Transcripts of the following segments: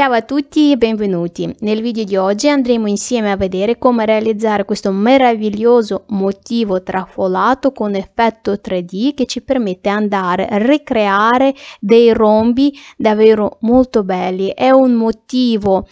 Ciao a tutti e benvenuti! Nel video di oggi andremo insieme a vedere come realizzare questo meraviglioso motivo trafolato con effetto 3D che ci permette andare a ricreare dei rombi davvero molto belli. È un motivo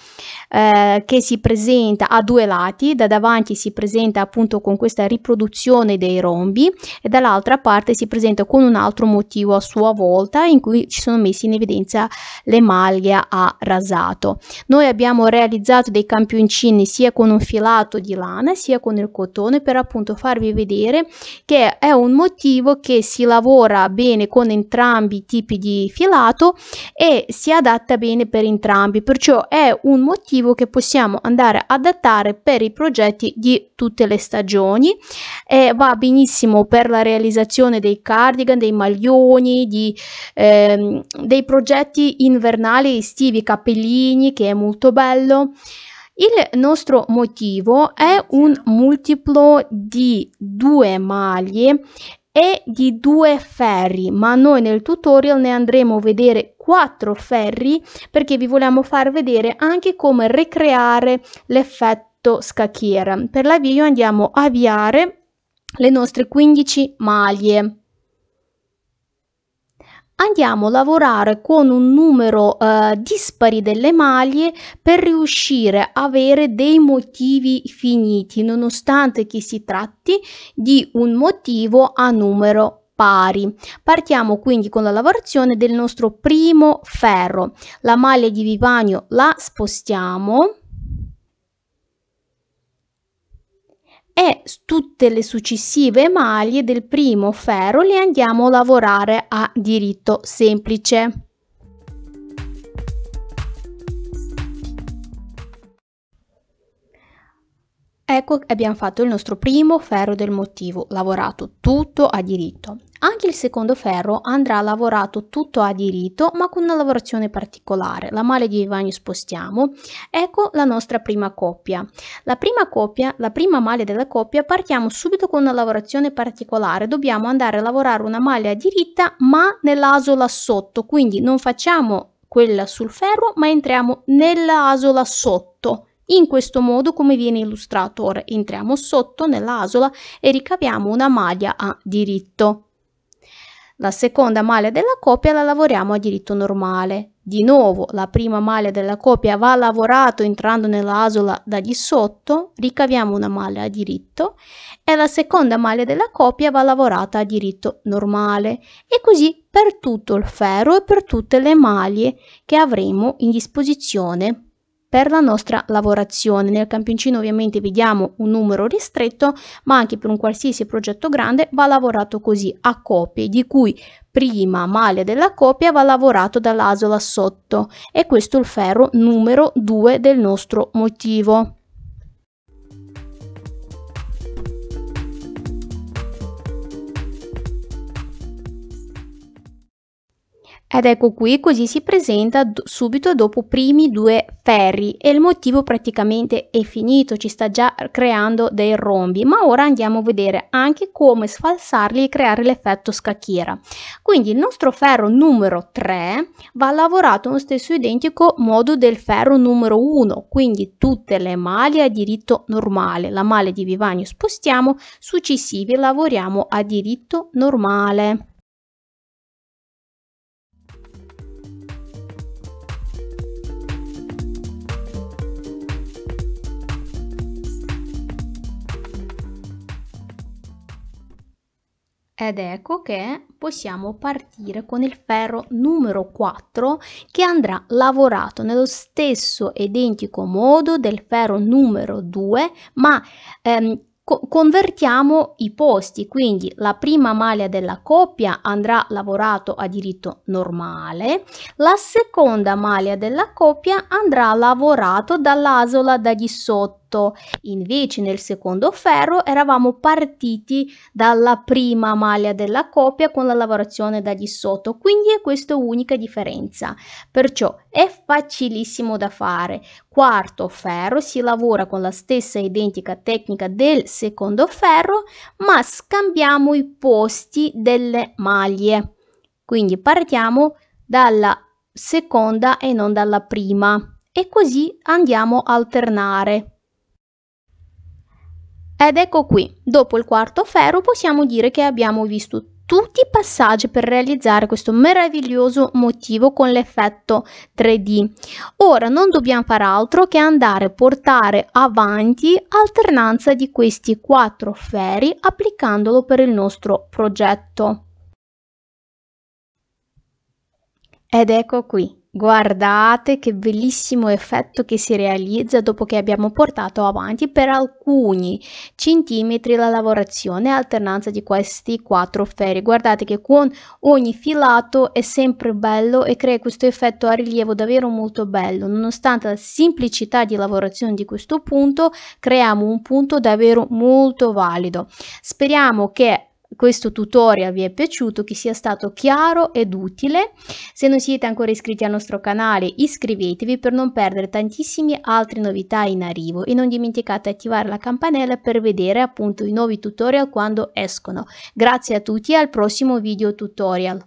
eh, che si presenta a due lati, da davanti si presenta appunto con questa riproduzione dei rombi e dall'altra parte si presenta con un altro motivo a sua volta in cui ci sono messi in evidenza le maglie a rasare realizzato. Noi abbiamo realizzato dei campioncini sia con un filato di lana sia con il cotone per appunto farvi vedere che è un motivo che si lavora bene con entrambi i tipi di filato e si adatta bene per entrambi, perciò è un motivo che possiamo andare ad adattare per i progetti di tutte le stagioni e va benissimo per la realizzazione dei cardigan, dei maglioni, di, ehm, dei progetti invernali estivi, capelli Bellini che è molto bello. Il nostro motivo è un multiplo di due maglie e di due ferri, ma noi nel tutorial ne andremo a vedere quattro ferri perché vi vogliamo far vedere anche come ricreare l'effetto scacchiera. Per l'avvio andiamo a avviare le nostre 15 maglie andiamo a lavorare con un numero eh, dispari delle maglie per riuscire a avere dei motivi finiti nonostante che si tratti di un motivo a numero pari. Partiamo quindi con la lavorazione del nostro primo ferro. La maglia di vivagno la spostiamo e tutte le successive maglie del primo ferro le andiamo a lavorare a diritto semplice. ecco che abbiamo fatto il nostro primo ferro del motivo, lavorato tutto a diritto. Anche il secondo ferro andrà lavorato tutto a diritto ma con una lavorazione particolare, la male di Ivani spostiamo, ecco la nostra prima coppia. La prima coppia, la prima maglia della coppia partiamo subito con una lavorazione particolare, dobbiamo andare a lavorare una maglia diritta ma nell'aso là sotto, quindi non facciamo quella sul ferro ma entriamo nell'aso là sotto in questo modo, come viene illustrato, ora entriamo sotto nell'asola e ricaviamo una maglia a diritto. La seconda maglia della coppia la lavoriamo a diritto normale. Di nuovo la prima maglia della coppia va lavorata entrando nell'asola da di sotto, ricaviamo una maglia a diritto e la seconda maglia della coppia va lavorata a diritto normale e così per tutto il ferro e per tutte le maglie che avremo in disposizione per la nostra lavorazione. Nel campioncino ovviamente vediamo un numero ristretto, ma anche per un qualsiasi progetto grande va lavorato così a copie, di cui prima maglia della copia va lavorato dall'asola sotto e questo è il ferro numero 2 del nostro motivo. Ed ecco qui, così si presenta subito dopo i primi due ferri e il motivo praticamente è finito, ci sta già creando dei rombi, ma ora andiamo a vedere anche come sfalsarli e creare l'effetto scacchiera. Quindi il nostro ferro numero 3 va lavorato nello stesso identico modo del ferro numero 1, quindi tutte le maglie a diritto normale, la maglia di vivagno spostiamo, successivi lavoriamo a diritto normale. Ed ecco che possiamo partire con il ferro numero 4 che andrà lavorato nello stesso identico modo del ferro numero 2 ma ehm, co convertiamo i posti quindi la prima maglia della coppia andrà lavorato a diritto normale la seconda maglia della coppia andrà lavorato dall'asola da di sotto punto. Invece nel secondo ferro eravamo partiti dalla prima maglia della coppia con la lavorazione da di sotto, quindi è questa unica differenza. Perciò è facilissimo da fare. Quarto ferro si lavora con la stessa identica tecnica del secondo ferro, ma scambiamo i posti delle maglie. Quindi partiamo dalla seconda e non dalla prima e così andiamo a alternare ed ecco qui, dopo il quarto ferro possiamo dire che abbiamo visto tutti i passaggi per realizzare questo meraviglioso motivo con l'effetto 3D. Ora non dobbiamo fare altro che andare a portare avanti alternanza di questi quattro ferri applicandolo per il nostro progetto. Ed ecco qui, Guardate che bellissimo effetto che si realizza dopo che abbiamo portato avanti per alcuni centimetri la lavorazione alternanza di questi quattro ferri. Guardate che con ogni filato è sempre bello e crea questo effetto a rilievo davvero molto bello. Nonostante la semplicità di lavorazione di questo punto, creiamo un punto davvero molto valido. Speriamo che questo tutorial vi è piaciuto, che sia stato chiaro ed utile. Se non siete ancora iscritti al nostro canale iscrivetevi per non perdere tantissime altre novità in arrivo e non dimenticate di attivare la campanella per vedere appunto i nuovi tutorial quando escono. Grazie a tutti e al prossimo video tutorial.